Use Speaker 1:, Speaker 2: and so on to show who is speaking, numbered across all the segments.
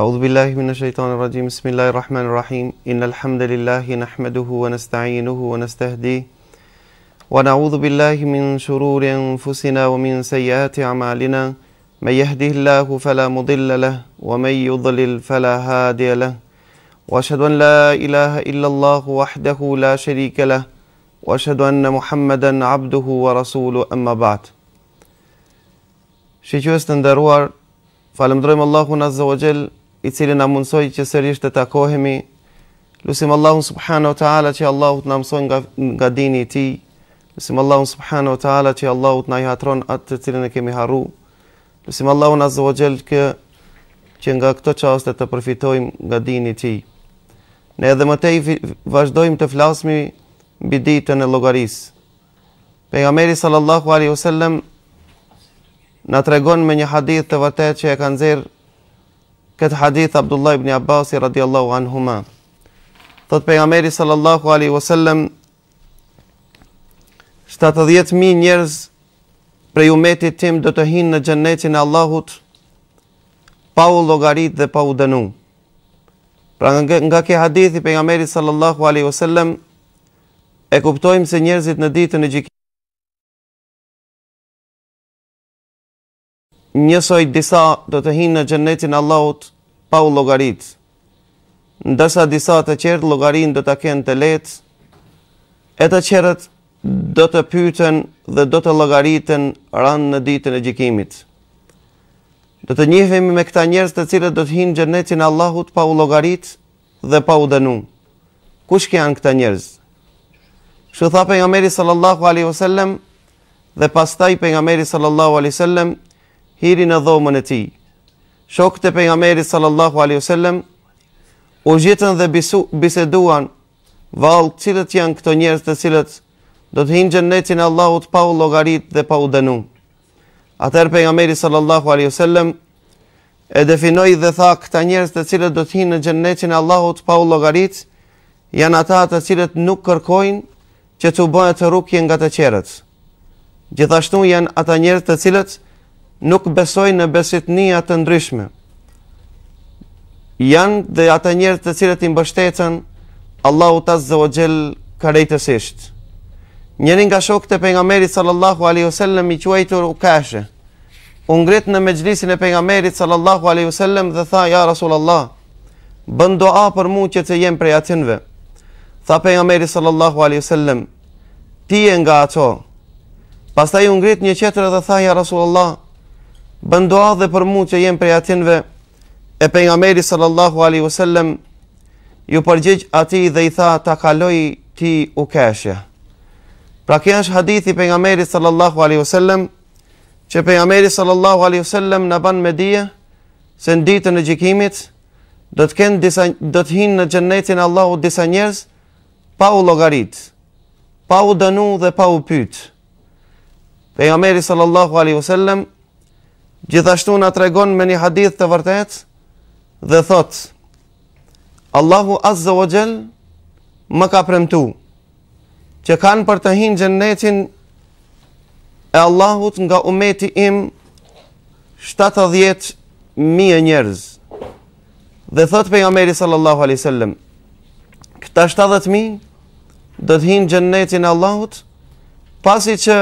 Speaker 1: أعوذ بالله من الشيطان الرجيم بسم الله الرحمن الرحيم إن الحمد لله نحمده ونستعينه ونستهديه ونعوذ بالله من شرور أنفسنا ومن سيئات أعمالنا من يهده الله فلا مضل له ومن يضلل فلا هادي له وأشهد أن لا إله إلا الله وحده لا شريك له وأشهد أن محمدا عبده ورسوله أما بعد شيخ të nderuar, falëndrojmë Allahun Azza wa i cili na mundsoi që sërish të takohemi. Lusim Allahu subhanahu wa taala që Allahu të na mësoj nga nga dini i tij. Lusim Allahu subhanahu wa taala që Allahu të na hatron atë të cilën e kemi harru. Lusim Allahu na zëvojël që që nga këto çaste të përfitojmë nga dini i tij. Ne edhe më tej vazhdojmë të flasmi mbi ditën e llogaris. Pejgamberi sallallahu alaihi wasallam na tregon me një hadith të vërtetë që e ka nxjerr këtë hadith Abdullah ibn Abbas radiallahu anhuma thot për sallallahu alaihi wasallam 70.000 njerëz prej umetit tim do të hinë në e Allahut pa u logarit dhe pa u dënu pra nga ke hadithi për sallallahu alaihi wasallam e kuptojmë se njerëzit në ditë në gjikim njësoj disa do të hinë në gjennetin Allahut pa u logaritë. ndërsa disa të qertë logarin do të kënë të letë, e të qertë do të pyten dhe do të logaritën ranë në ditën e gjikimit. Do të njëfemi me këta njerës të cilët do të hinë gjennetin Allahut pa u logaritë dhe pa u dënu. Kush kë janë këta njerës? Shë tha për nga meri sallallahu aleyhi vësallem dhe pastaj për nga meri sallallahu aleyhi vësallem hiri në dhomën e tij. Shokët e pejgamberit sallallahu alaihi wasallam u jetën dhe bisu, biseduan vallë cilët janë këto njerëz të cilët do të hinë në xhenetin e Allahut pa u logarit dhe pa u dënu. Atëher pejgamberi sallallahu alaihi wasallam e definoi dhe tha këta njerëz të cilët do të hinë në xhenetin e Allahut pa u logarit janë ata të cilët nuk kërkojnë që të u bëhet rukje nga të qerët. Gjithashtu janë ata njerët të cilët, nuk besojnë në besitnia të ndryshme. Janë dhe ata njerët të cilët i mbështecën Allahu dhe o xhel karejtësisht. Njëri nga shokët e pejgamberit sallallahu alaihi wasallam i quajtur Ukash. U ngrit në mëxhlisin e pejgamberit sallallahu alaihi wasallam dhe tha ja rasulullah, bëndo a për mua që të jem prej atinve. Tha pejgamberi sallallahu alaihi wasallam, ti e nga ato. Pastaj u ngrit një qetër dhe tha ja rasulullah, bën dhe për mua që jenë prej atinve e pejgamberit sallallahu alaihi wasallam ju përgjigj ati dhe i tha ta kaloi ti u keshja. Pra kja është hadithi për nga meri sallallahu alaihu sallam, që për nga meri sallallahu alaihu sallam në banë me dhije, se në ditë në gjikimit, do të kënë disa, do të hinë në gjennetin Allahu disa njerës, pa u logaritë, pa u dënu dhe pa u pytë. Për nga meri sallallahu alaihu sallam, gjithashtu nga të regon me një hadith të vërtet dhe thot Allahu Azza o Gjell më ka premtu që kanë për të hinë gjennetin e Allahut nga umeti im 70.000 njerëz dhe thot për Ameri sallallahu alisallem këta 70.000 dhe të hinë gjennetin e Allahut pasi që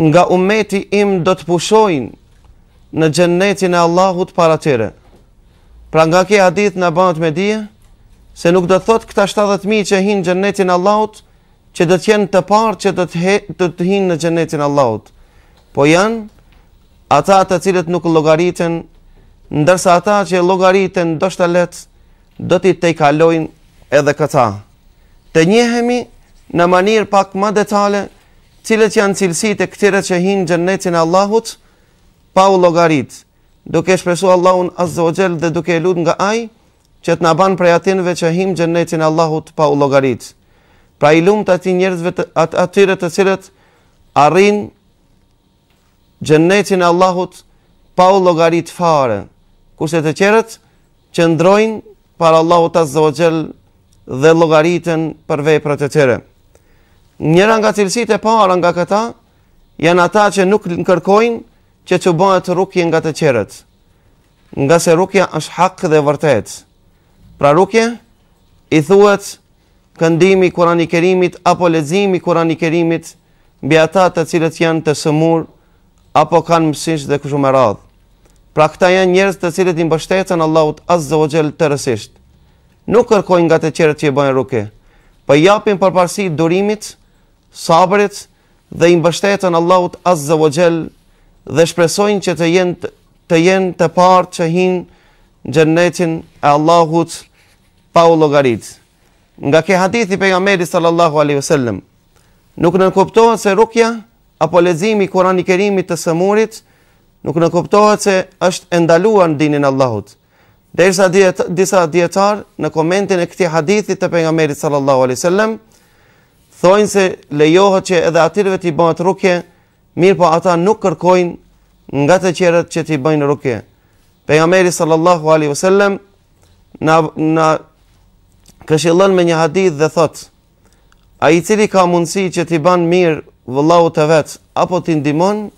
Speaker 1: nga umeti im do të pushojnë në gjennetin e Allahut para tëre. Pra nga ke adit në banët me dje, se nuk do të thotë këta 70.000 që hinë gjennetin e Allahut, që do të jenë të parë që do të, do të hinë në gjennetin e Allahut. Po janë, ata të cilët nuk logaritën, ndërsa ata që logaritën do shtë letë, do t'i te kalojnë edhe këta. Të njëhemi në manirë pak ma detale, cilët janë cilësit e këtire që hinë gjennetin Allahut, pa u logarit, duke shpesu Allahun azzë o dhe duke lud nga aj, që të nabanë prej atinve që hinë gjennetin Allahut pa u logarit. Pra i lumë të ati njerëzve të at atyre të cilët arrin gjennetin Allahut pa u logarit fare, kurse të qerët që ndrojnë para Allahut azzë o dhe logaritën për vej për të të të njëra nga cilësit e para nga këta, janë ata që nuk në kërkojnë që që bëhet rukje nga të qerët, nga se rukje është hak dhe vërtet. Pra rukje, i thuet këndimi kurani kerimit apo lezimi kurani kerimit mbi ata të cilët janë të sëmur apo kanë mësish dhe këshu me radhë. Pra këta janë njerës të cilët i mbështetën Allahut Azza o të rësisht. Nuk kërkojnë nga të qerët që i bëjnë rukje, për po japin përparësi durimit, sabrit dhe i mbështeten Allahut Azza wa Jall dhe shpresojnë që të jenë të jenë të parë që hin xhennetin e Allahut pa u llogarit. Nga ke hadithi pejgamberit sallallahu alaihi wasallam, nuk në kuptohet se rukja apo leximi i Kuranit Kerimit të sëmurit nuk në kuptohet se është e ndaluar dinin Allahut. Derisa dhjet, disa dietar në komentin e këtij hadithi të pejgamberit sallallahu alaihi wasallam thojnë se lejohet që edhe atyreve t'i bëhet rukje, mirë po ata nuk kërkojnë nga të qerët që t'i bëjnë rukje. Pejgamberi sallallahu alaihi wasallam na na këshillon me një hadith dhe thot: Ai i cili ka mundësi që t'i bën mirë vëllau të vet apo t'i ndihmon,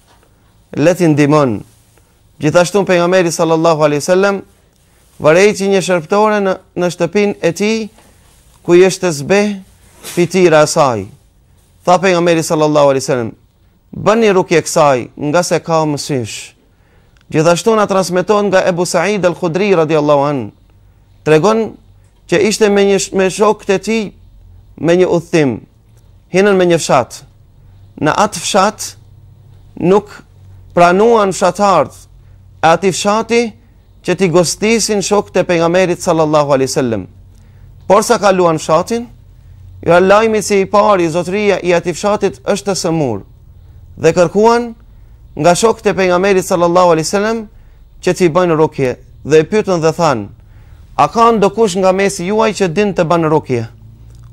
Speaker 1: le t'i ndihmon. Gjithashtu pejgamberi sallallahu alaihi wasallam që një shërptore në në shtëpinë e tij ku ishte zbehë fitira e saj. Tha për nga meri sallallahu alaihi sallam, bën një rukje kësaj nga se ka mësysh. Gjithashtu nga transmiton nga Ebu Sa'id al-Khudri radiallahu an, të regon që ishte me një me shok të ti me një uthim, hinën me një fshat. Në atë fshat, nuk pranuan fshatardh, e ati fshati që ti gostisin shok të pengamerit sallallahu alaihi sallam. Por sa kaluan fshatin, Jo lajmi se i pari zotëria i atij fshatit është të sëmur. Dhe kërkuan nga shokët e pejgamberit sallallahu alaihi wasallam që t'i bëjnë rukje dhe e pyetën dhe than: "A ka kush nga mesi juaj që din të bëjnë rukje?"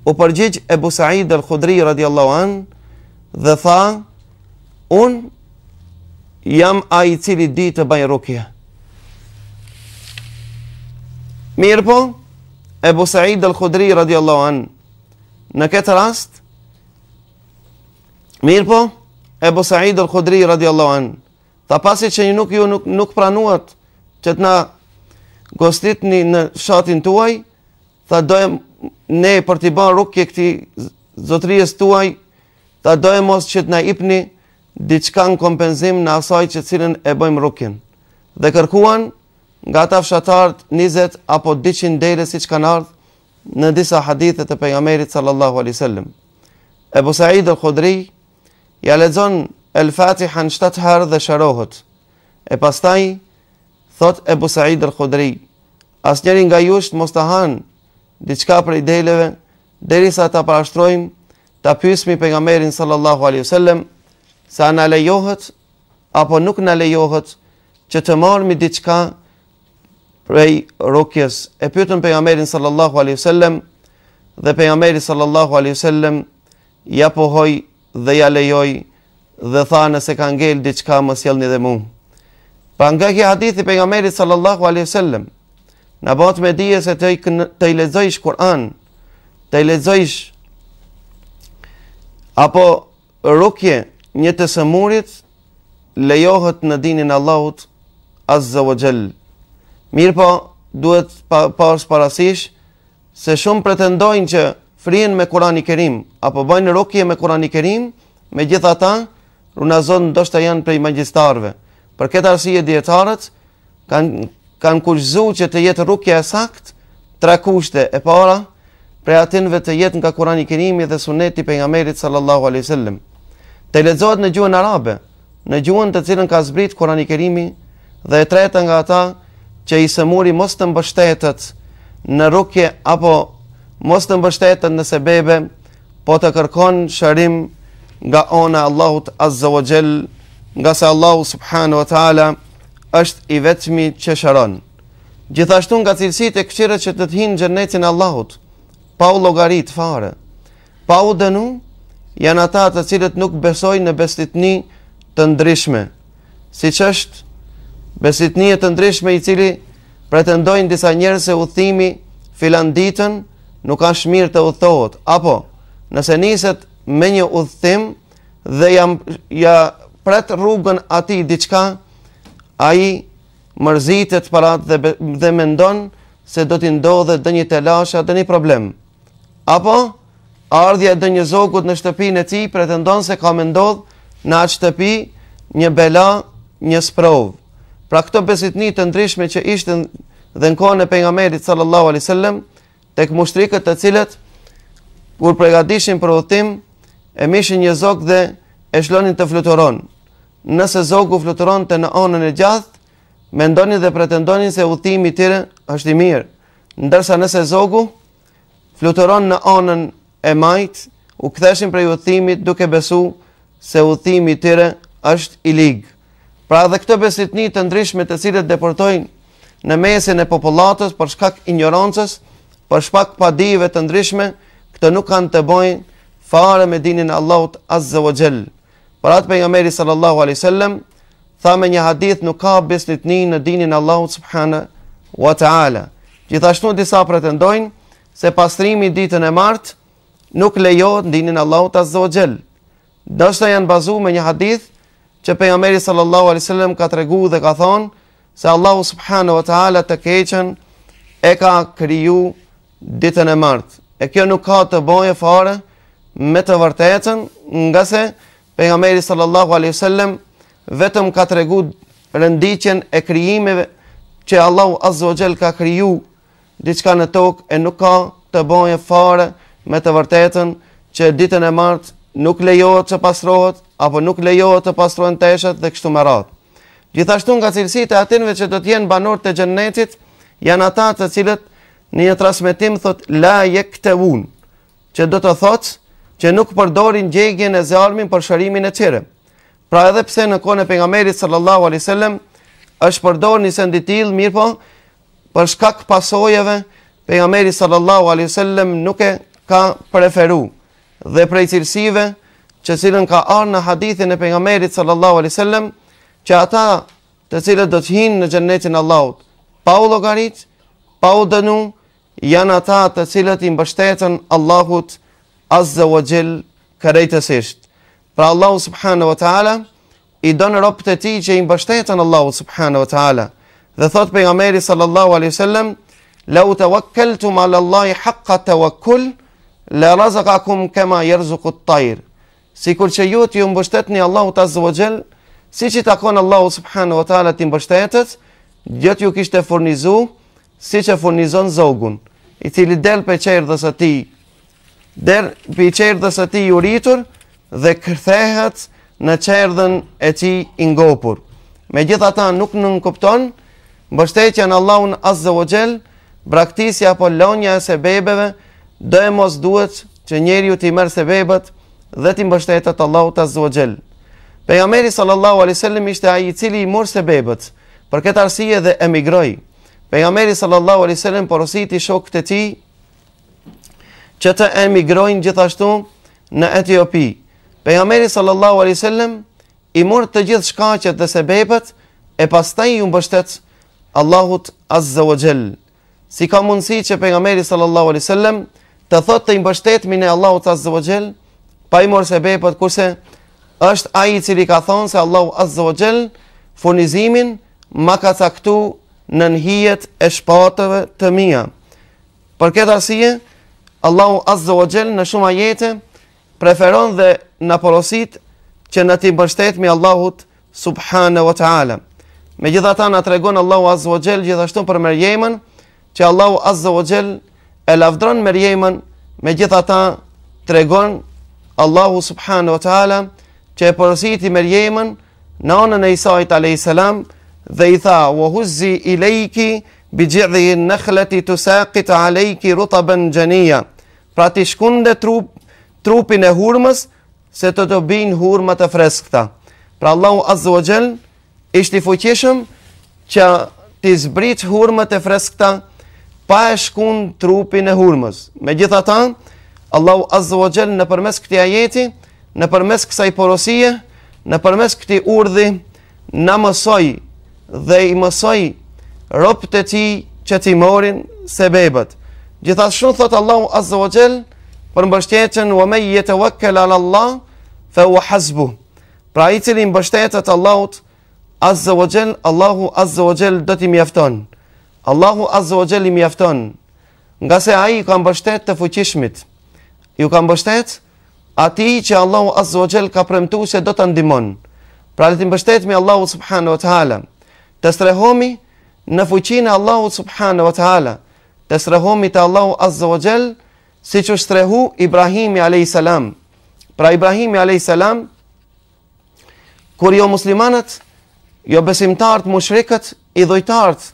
Speaker 1: U përgjigj Ebu Said al-Khudri radhiyallahu an dhe tha: "Un jam ai i cili di të bëjnë rukje." Mirpo Ebu Said al-Khudri radhiyallahu an në këtë rast mirë po Ebu Sa'id al-Khudri radiallahu an ta pasi që një nuk ju nuk, nuk pranuat që të na gostit një në shatin tuaj ta dojmë ne për t'i ban rukje këti zotrijes tuaj ta dojmë mos që t'na ipni diçka në kompenzim në asaj që cilën e bojmë rukjen. dhe kërkuan nga ta fshatart 20 apo 200 dhejre si që kanë ardhë në disa hadithe të pejgamberit sallallahu alaihi wasallam. Abu Sa'id al-Khudri ja lexon el fatiha në shtatë herë dhe sharohet. E pastaj thot Abu Sa'id al-Khudri, asnjëri nga ju mos ta han diçka për ideleve derisa ta parashtrojmë ta pyesmi pejgamberin sallallahu alaihi wasallam sa na lejohet apo nuk na lejohet që të marrim diçka prej rokjes. E pyetën pejgamberin sallallahu alaihi wasallam dhe pejgamberi sallallahu alaihi wasallam ia pohoi dhe ja lejoi dhe tha nëse ka ngel diçka më sjellni dhe mua. Pa nga kjo hadith i pejgamberit sallallahu alaihi wasallam na bëhet me dije se të të i Kur'an, të i apo rokje një të sëmurit lejohet në dinin Allahut Azza wa Jall. Mirë po, duhet pa, pas parasish se shumë pretendojnë që frien me Kurani i Kerim apo bëjnë rukje me Kurani i Kerim, me gjitha ta, runa zonë ndoshta janë prej magjistarve. Për këtë arsye dietarët kanë kanë kushtu që të jetë rukja e sakt, tre kushte e para, prej atinve të jetë nga Kurani i kerimi dhe Suneti pejgamberit sallallahu alaihi wasallam. Të lexohet në gjuhën arabe, në gjuhën të cilën ka zbrit Kurani i Kerimi dhe e treta nga ata që i sëmuri mos të mbështetet në rukje apo mos të mbështetet në sebebe, po të kërkon shërim nga ona Allahut Azza wa Gjell, nga se Allahu Subhanu wa Taala është i vetëmi që shëron. Gjithashtu nga cilësit e këqire që të të hinë gjennetin Allahut, pa u logarit fare, pa u dënu, janë ata të cilët nuk besoj në bestitni të ndryshme, si që është Besit një të ndryshme i cili pretendojnë disa njerë se u thimi filan ditën nuk ka shmirë të u Apo, nëse niset me një u thimë dhe jam pret rrugën ati diçka, a i mërzitet parat dhe mendon se do t'i ndodhe dhe një telasha dhe një problem. Apo, ardhja dhe një zogut në shtëpi në ti pretendon se ka mendodh në atë shtëpi një bela një sprovë. Pra këto besitni një të ndryshme që ishtë dhe në kone për nga merit sallallahu alai sallem, të këmë të cilët, kur pregatishin për otim, e mishin një zog dhe e shlonin të fluturon. Nëse zogu fluturon të në onën e gjathë, mendonin dhe pretendonin se utimi të tërë është i mirë. Ndërsa nëse zogu fluturon në onën e majtë, u këtheshin për utimit duke besu se utimi të tërë është i ligë. Pra dhe këto besnitni të ndryshme të cilët deportojnë në mesin e popullatës për shkak ignorancës, për shkak padive të ndryshme, këto nuk kanë të bojnë fare me dinin Allahut Azza wa Jell. Pra atë për meri sallallahu alaihi wasallam tha me një hadith nuk ka besnitni në dinin Allahut Subhana wa Taala. Gjithashtu disa pretendojnë se pastrimi ditën e martë nuk lejohet në dinin Allahut Azza wa Jell. Dështë janë bazu me një hadith, që pejgamberi sallallahu alaihi wasallam ka treguar dhe ka thonë se Allahu subhanahu wa taala të keqen e ka kriju ditën e martë. E kjo nuk ka të bëjë fare me të vërtetën, nga se pejgamberi sallallahu alaihi wasallam vetëm ka treguar rënditjen e krijimeve që Allahu azza wa jall ka kriju diçka në tokë e nuk ka të bëjë fare me të vërtetën që ditën e martë nuk lejohet të pasrohet apo nuk lejohet të pastrohen teshat dhe kështu me radhë. Gjithashtu nga cilësitë e atinve që do të jenë banorët të xhennetit janë ata të cilët në një transmetim thotë la yektun, që do të thotë që nuk përdorin gjegjen e zjarmin për shërimin e çerë. Pra edhe pse në kohën e pejgamberit sallallahu alaihi wasallam është përdorur një send i tillë, mirë po, për shkak pasojave pejgamberi sallallahu alaihi wasallam nuk e ka preferuar dhe prej cilësive që cilën ka arë në hadithin e pengamerit sallallahu alai sallem, që ata të cilët do të hinë në gjennetin Allahut, pa u logarit, pa u dënu, janë ata të cilët i mbështetën Allahut azze o gjil kërejtësisht. Pra Allahu subhanu wa ta'ala, i donë ropët e ti që i mbështetën Allahut subhanu wa ta'ala, dhe thotë pengamerit sallallahu alai sallem, la u të wakkeltum ala Allahi haqqa të wakkull, la razakakum kema jërzukut tajrë, si kur që ju t'ju mbështet një Allahu t'a zëvogjel, si që t'a Allahu subhanu wa ta'la t'i mbështetet, gjë ju kishtë e furnizu, si që furnizon zogun, i cili del për qërë dhe së ti, der për qërë dhe së ti ju rritur, dhe kërthehet në qërë e ti ingopur. Me gjitha ta nuk në në mbështetja në Allahu në zëvogjel, braktisja apo lonja e sebebeve, do e mos duhet që njeri ju t'i mërë sebebet, dhe ti mbështetet Allahu ta zuajel. Pejgamberi sallallahu alaihi wasallam ishte ai i cili i mor sebebet, për këtë arsye dhe emigroi. Pejgamberi sallallahu alaihi wasallam porositi shokët e tij që të emigrojnë gjithashtu në Etiopi. Pejgamberi sallallahu alaihi wasallam i mor të gjithë shkaqet dhe sebebet e pastaj i mbështet Allahut azza jall. Si ka mundësi që pejgamberi sallallahu alaihi wasallam të thotë të mbështetemi në Allahut azza jall? pa i morë se bepët, po kurse është aji cili ka thonë se Allahu Azza wa Gjell furnizimin ma ka caktu në njëhijet e shpatëve të mija. Për këtë arsije, Allahu Azza wa Gjell në shumë ajete preferon dhe në porosit që në ti bërshtet mi Allahut Subhane wa Ta'ala. Me gjitha ta në tregon Allahu Azza wa Gjell gjithashtu për mërjejmen që Allahu Azza wa Gjell e lavdron mërjejmen me gjitha ta tregon Allahu subhanahu wa taala që e porositi Mërjemën, nanën e Isait alayhis salam dhe i tha: "Wa huzzi ilayki bi jidhi an-nakhlati tusaqit alayki rutban janiya." Pra ti shkunde trup, trupin e hurmës se të të bin hurma të freskëta. Pra Allahu azza wa jall ishte i fuqishëm që të zbrit hurma e freskëta pa e trupin e hurmës. Megjithatë, Allahu Azza wa Jalla në përmes këti ajeti, në përmes kësaj porosie, në përmes këti urdi, në mësoj dhe i mësoj ropët e ti që ti morin se bebet. Gjithas shumë thotë Allahu Azza wa Jall për mbështetën u me jetë wakkel al Allah fe u hasbu. Pra i cili mbështetët Allahut Azza wa Jall, Allahu Azza wa Jall do ti mjafton. Allahu Azza wa Jall i mjafton. Nga se aji ka mbështet të fuqishmitë ju ka mbështet ati që Allahu Azza wa Jell ka premtu se do të ndimon. Pra le të mbështetemi Allahu Subhanahu wa Taala. Të strehomi në fuqinë e Allahu Subhanahu wa Taala. Të strehomi te Allahu Azza wa Jell siç u strehu Ibrahimi a.s. Salam. Pra Ibrahimi a.s. Salam kur jo muslimanët, jo besimtartë, mushrikët, i dhojtartë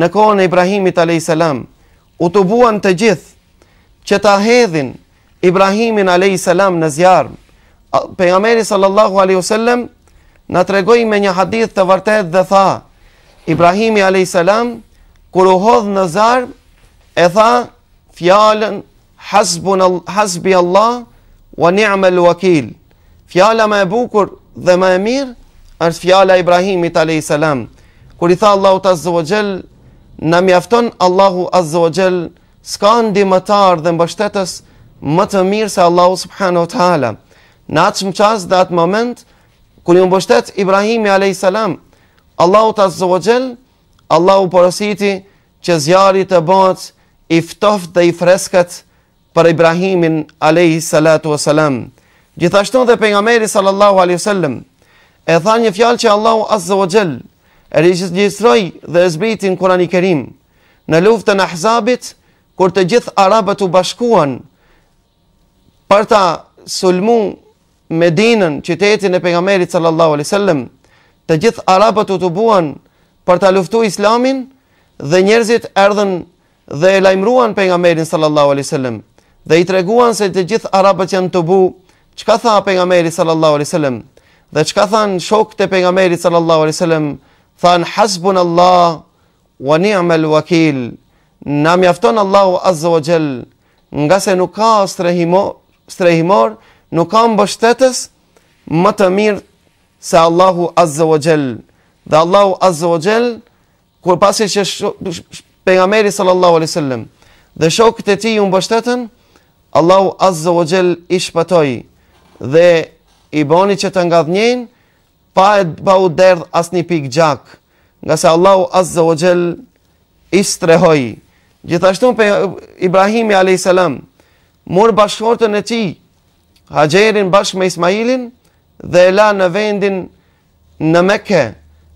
Speaker 1: në kohën e Ibrahimit Alayhi Salam u të buan të gjithë që ta hedhin Ibrahimin a.s. në zjarë. Pejgamberi sallallahu alaihi wasallam na tregoi me një hadith të vërtetë dhe tha: Ibrahimi alayhis salam kur u hodh në zar e tha fjalën hasbi Allah wa ni'mal wakil. Fjala më e bukur dhe më e mirë është fjala e Ibrahimit alayhis salam kur i tha Allahu azza wa jall na mjafton Allahu azza wa jall s'ka ndihmëtar dhe mbështetës më të mirë se Allahu subhanahu wa taala. Në atë çaz dhe atë moment kur i mbështet Ibrahimi alayhis salam, Allahu azza wa Allahu porositi që zjarri të bëhet i ftoft dhe i freskët për Ibrahimin alayhis salatu wa salam. Gjithashtu dhe pejgamberi sallallahu alaihi wasallam e tha një fjalë që Allahu azza wa jall e regjistroi dhe e zbriti në Kur'anin Kerim. Në luftën e Ahzabit, kur të gjithë arabët u bashkuan për ta sulmu Medinën, qytetin e pejgamberit sallallahu alaihi wasallam, të gjithë arabët u tubuan për ta luftuar Islamin dhe njerëzit erdhën dhe e lajmëruan pejgamberin sallallahu alaihi wasallam dhe i treguan se të gjithë arabët janë tubu. Çka tha pejgamberi sallallahu alaihi wasallam? Dhe çka than shokët e pejgamberit sallallahu alaihi wasallam? Than hasbunallahu wa ni'mal wakeel. Na mjafton Allahu azza wa jall, nga se nuk ka strehimo, strehimor, nuk ka mbështetës më të mirë se Allahu Azza wa Jall. Dhe Allahu Azza wa Jall kur pasi që pejgamberi sallallahu alaihi wasallam dhe shokët e tij u mbështetën, Allahu Azza wa Jall i shpëtoi dhe i boni që të ngadhnjen pa e pa u derdh asnjë pikë gjak, nga se Allahu Azza wa Jall i strehoi. Gjithashtu pe Ibrahim alayhis Murë bashkëshortën e tij, Hajerin bashkë me Ismailin dhe e la në vendin në Mekë,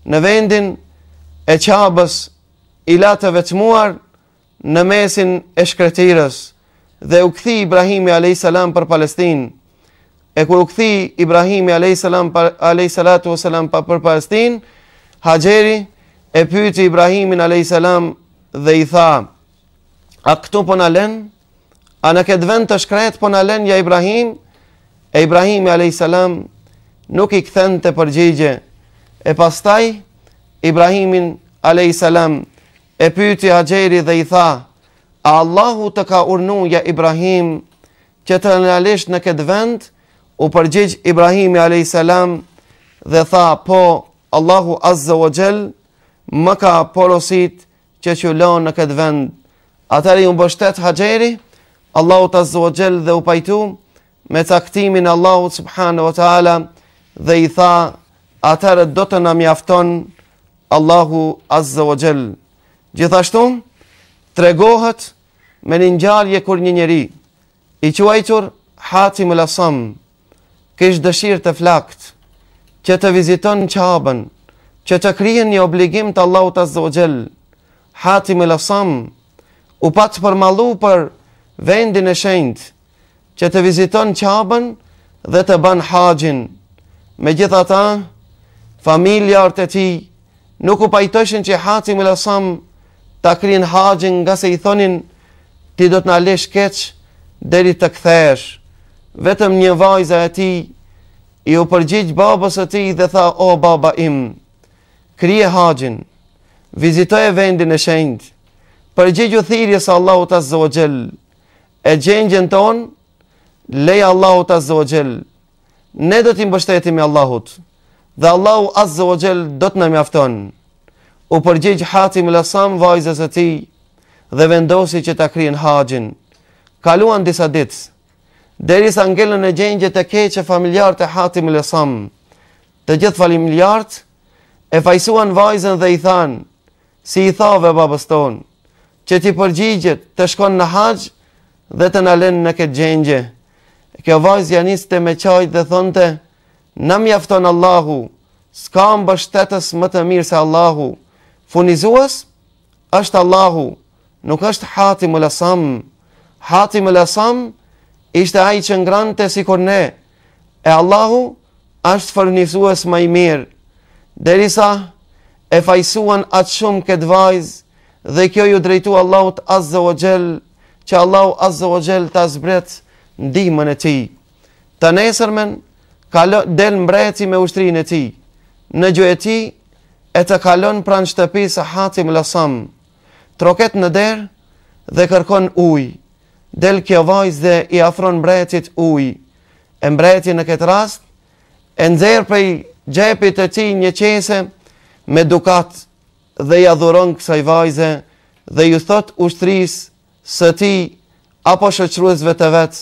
Speaker 1: në vendin e qabës, i la të vetmuar në mesin e shkretirës dhe u kthi Ibrahimi a.s. salam për Palestinë. E kur u kthi Ibrahimi a.s. salam salatu pa për Palestinë, Hajeri e pyeti Ibrahimin a.s. salam dhe i tha: "A këtu po na lën?" A në këtë vend të shkret po në lenja Ibrahim, e Ibrahim a.s. nuk i këthen të përgjigje. E pastaj, Ibrahimin a.s. e pyti Hajeri dhe i tha, a Allahu të ka urnu ja Ibrahim që të në alisht në këtë vend, u përgjigj Ibrahimi a.s. dhe tha, po, Allahu azze o gjel, më ka porosit që që lonë në këtë vend. Atëri unë bështet Hajeri, Allahu të zogjel dhe u pajtu me taktimin Allahu subhanu wa ta'ala dhe i tha atërë do të në mjafton Allahu azze o gjell. Gjithashtu, tregohet me një njarje kur një njeri, i quajtur hatim lësëm, kështë dëshirë të flakt, që të viziton qabën, që të kryen një obligim të Allahu azze o gjell, më lësëm, u patë përmalu për, malu për vendin e shenjt që të viziton qabën dhe të ban haqin. Me gjitha ta, familja artë ti nuk u pajtoshin që haqin më lasam të krin haqin nga se i thonin ti do të në lesh keq dheri të këthesh. Vetëm një vajza e ti i u përgjith babës e ti dhe tha o baba im, krije haqin, vizitoj e vendin e shenjt, përgjith u thirje sa Allahu të zogjellë, e gjengjen ton, leja Allahut Azze o ne do t'im mbështetim e Allahut, dhe Allahut Azze o Gjell do t'na mjafton, u përgjegj hati më lasam vajzës e ti, dhe vendosi që ta krien haqin, kaluan disa ditës, deri sa ngellën e gjengje të keqe familjarët e hati më lasam, të gjithë familjarët, e fajsuan vajzën dhe i thanë, si i thave babës tonë, që ti përgjigjet të shkon në haqë, dhe të në në këtë gjengje. Kjo vajzë janiste me qajtë dhe thonte, në mjafton Allahu, s'ka më bështetës më të mirë se Allahu, funizuas është Allahu, nuk është hati më lasam, hati më lasam ishte ai që ngrante si kur ne, e Allahu është fërnizuas më i mirë, derisa e fajsuan atë shumë këtë vajzë, dhe kjo ju drejtu Allahut Azza o gjellë, që Allahu Azza wa Jell ta zbret ndihmën e tij. Të nesërmen kalon del mbreti me ushtrinë e tij. Në gjë e ti, e të kalon pranë shtëpisë së Hatim al-Asam. Troket në derë dhe kërkon ujë. Del kjo vajzë dhe i afron mbretit ujë. E mbreti në këtë rast e nxjerr për xhepit të tij një qese me dukat dhe ja dhuron kësaj vajze dhe ju thot ushtrisë së ti apo shëqruzve të vetë,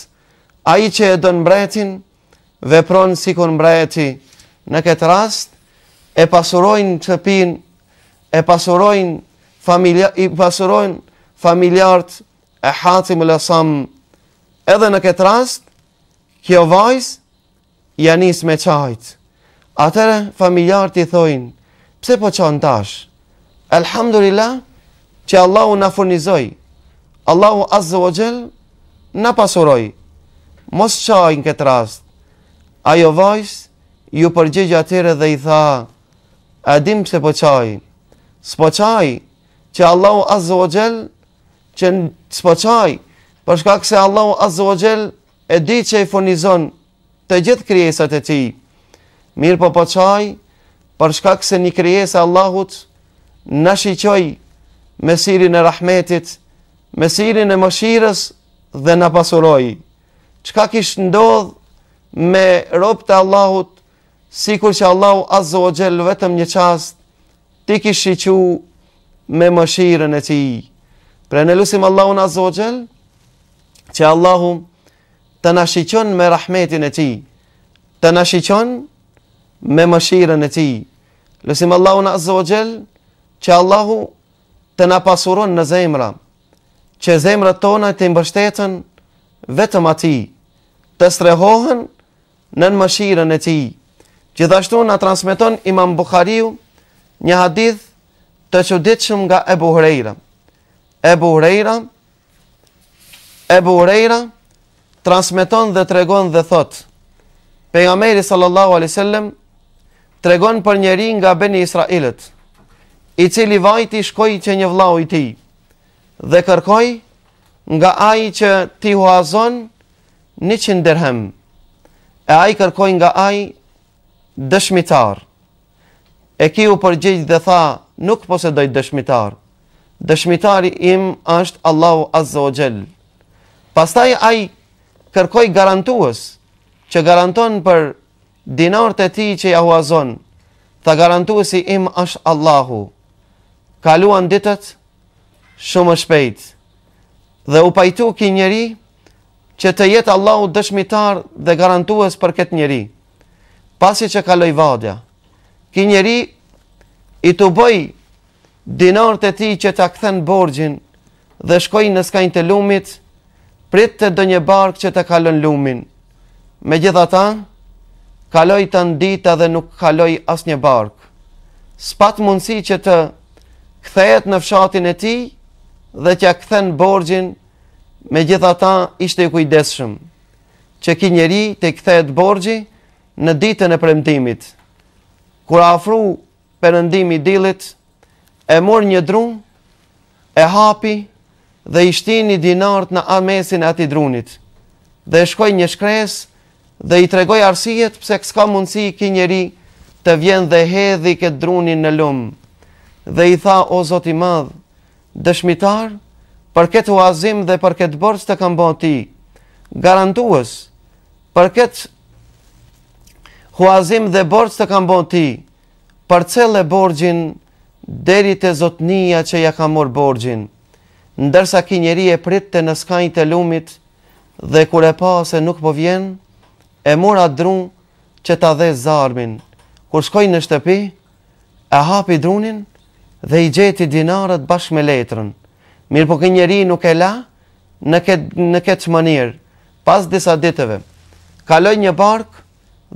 Speaker 1: a i që e dënë mbretin, pronë si kënë mbreti në këtë rast, e pasurojnë të pinë, e pasurojnë, familja, i pasurojnë familjartë e hatim lësëm. Edhe në këtë rast, kjo vajzë janis me qajtë. Atëre familjartë i thojnë, pse po qanë tashë? Elhamdurillah, që Allah na në furnizojë, Allahu Azza wa Jell në pasuroj, mos qajnë këtë rast, ajo vajs, ju përgjegjë atyre dhe i tha, dim se po qaj, s'po qaj, që Allahu Azza wa Jell, që s'po qaj, përshka këse Allahu Azza wa Jell, e di që i funizon të gjithë kriesat e ti, mirë po po qaj, përshka këse një kriesa Allahut, në shiqoj me sirin e rahmetit, me e mëshirës dhe në pasuroj Qka kishë ndodh me ropë të Allahut, si kur që Allahu azo o gjellë vetëm një qast, ti kishë i qu me mëshirën e ti. Pre në lusim Allahu azo o gjellë, që Allahu të në shiqon me rahmetin e ti, të në shiqon me mëshirën e ti. Lusim Allahu në azo o gjellë, që Allahu të në pasuron në zemra, që zemrat tona të mbështeten vetëm ati, të strehohen në në mëshiren e ti. Gjithashtu nga transmiton imam Bukhariu një hadith të që nga Ebu Hrejra. Ebu Hrejra, Ebu Hrejra, transmiton dhe tregon dhe thot, pe nga meri sallallahu alisillem, tregon për njeri nga beni Israelit, i cili vajti shkoj që një vlau i ti, dhe kërkoj nga ai që ti huazon një qëndërhem, e ai kërkoj nga ai dëshmitar. E ki u përgjith dhe tha, nuk pose dojtë dëshmitar, dëshmitari im është Allahu Azza o Pastaj ai kërkoj garantuës, që garanton për dinart e ti që ja huazon, tha garantuësi im është Allahu. Kaluan ditët, shumë shpejt. Dhe u pajtu ki njeri që të jetë Allahu dëshmitar dhe garantues për këtë njeri. Pasi që kaloj vadja, ki njeri i të bëj dinar e ti që të akthen borgjin dhe shkoj në skajnë të lumit, prit të dë një barkë që të kalon lumin. Me gjitha ta, kaloj të ndita dhe nuk kaloj as një barkë. Spat mundësi që të kthejet në fshatin e ti, dhe t'ja këthen borgjin, me gjitha ta ishte i kujdeshëm, që ki njeri të këthet borgji në ditën e premtimit. Kura afru përëndimi dilit, e mor një drun, e hapi dhe i shtini dinart në amesin ati drunit, dhe shkoj një shkres dhe i tregoj arsijet pse kësë mundësi ki njeri të vjen dhe hedhi këtë drunin në lumë, dhe i tha o zoti madh dëshmitar për këtë uazim dhe për këtë borç të kanë bën ti garantues për këtë huazim dhe borç të kanë bën ti parcel e borxhin deri te zotnia që ja ka marr borxhin ndërsa ki njeri e pritë të në skajnë të lumit dhe kur e pa se nuk po vjen, e mora drun që ta dhe zarmin. Kur shkoj në shtëpi, e hapi drunin, dhe i gjeti dinarët bashkë me letrën. Mirë po kënë njeri nuk e la në këtë ket, ket mënirë, pas disa ditëve. Kaloj një barkë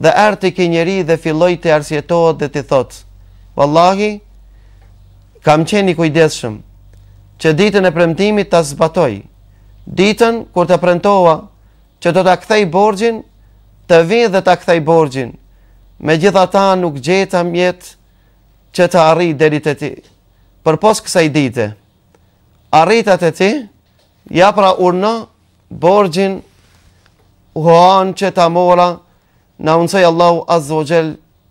Speaker 1: dhe erti kënë njeri dhe filloj të arsjetohet dhe të thotë. Wallahi, kam qeni kujdeshëm që ditën e premtimit të zbatoj. Ditën kur të premtoha që do të akthej borgjin, të vinë dhe të akthej borgjin. Me gjitha ta nuk gjeta mjetë që të arri delit e ti. Për pos kësaj dite, arritat e ti, ja pra urnë, borgjin, huan që të amora, në unësaj Allahu azzë gjel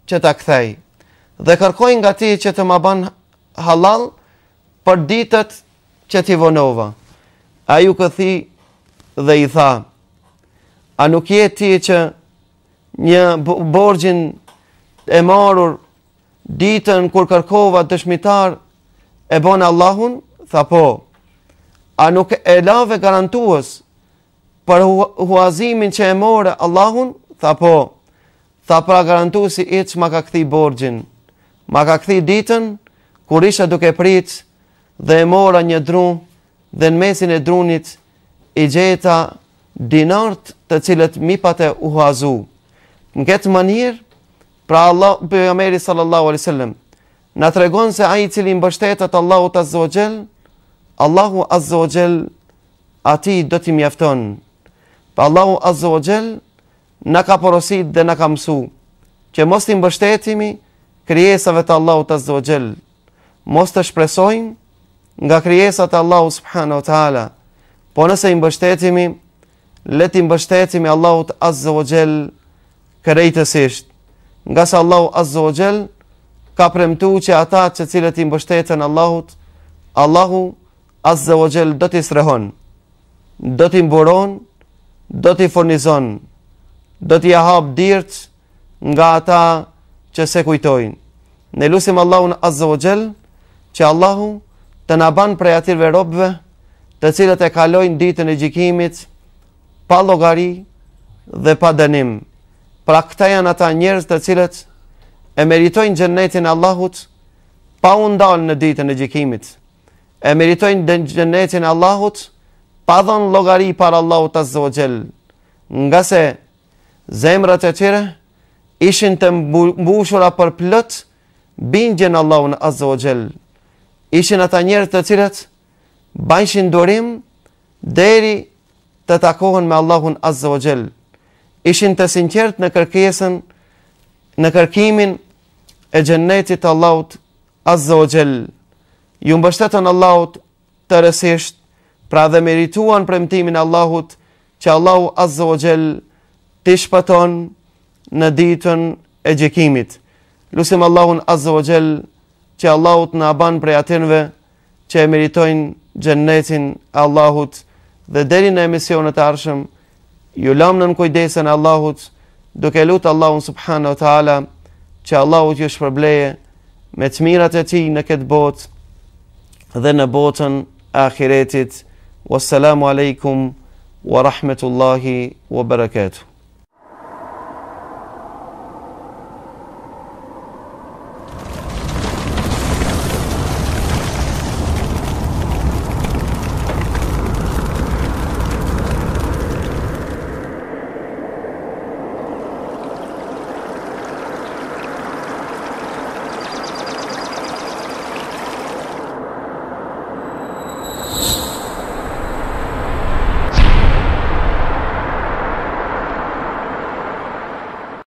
Speaker 1: që të këthej. Dhe kërkojnë nga ti që të ma ban halal për ditët që t'i vonova. A ju këthi dhe i tha, a nuk jeti që një borgjin e marur ditën kur kërkova dëshmitar e bon Allahun, tha po. A nuk e lave garantues për huazimin që e more Allahun, tha po. Tha pra garantuesi i ma ka këthi borgjin. Ma ka këthi ditën kur isha duke pritë dhe e mora një dru dhe në mesin e drunit i gjeta dinart të cilët mi pate u huazu. Në këtë manirë, Pra Allah, për e sallallahu alai sallam, në të regon se aji cili mbështetet bështetat Allahu të azzë Allahu azzë o ati do t'i mjefton. Pra Allahu azzë o në ka porosit dhe në ka mësu, që mos t'i më bështetimi, kryesave të Allahut të mos të shpresojmë, nga kryesat Allahu subhanahu ta'ala, po nëse i më bështetimi, leti më bështetimi Allahu të azzë kërejtësisht, nga sa Allahu Azza wa Jall ka premtuar që ata që cilët i mbështeten Allahut, Allahu Azza wa Jall do t'i srehon, do t'i mburon, do t'i furnizon, do t'i hap dhirt nga ata që se kujtojnë. Ne lutim Allahun Azza wa Jall që Allahu të na ban prej atyre robëve të cilët e kalojnë ditën e gjikimit pa llogari dhe pa dënim. Pra këta janë ata njerëz të cilët e meritojnë xhenetin e Allahut pa u ndalë në ditën e gjykimit. E meritojnë den xhenetin e Allahut pa dhënë llogari para Allahut Azza wa Jell. Nga se zemrat e tyre ishin të mbushura për plot bindjen Allahun Azza wa Jell. Ishin ata njerëz të cilët bajnë durim deri të takohen me Allahun Azza wa Jell ishin të sinqert në kërkesën në kërkimin e xhennetit të Allahut Azza wa Jall. Ju mbështeten Allahut të rësisht, pra dhe merituan premtimin Allahut që Allahu Azza wa Jall të shpëton në ditën e gjykimit. Lusim Allahun Azza wa Jall që Allahut në aban prej atinve që e meritojnë e Allahut dhe deri në emisionet arshëm, ju lëmë në në kujdesen Allahut, duke lutë Allahun subhanë Ta'ala, që Allahut ju shpërbleje me të mirat e ti në këtë botë dhe në botën akiretit. Wassalamu alaikum wa rahmetullahi wa barakatuh.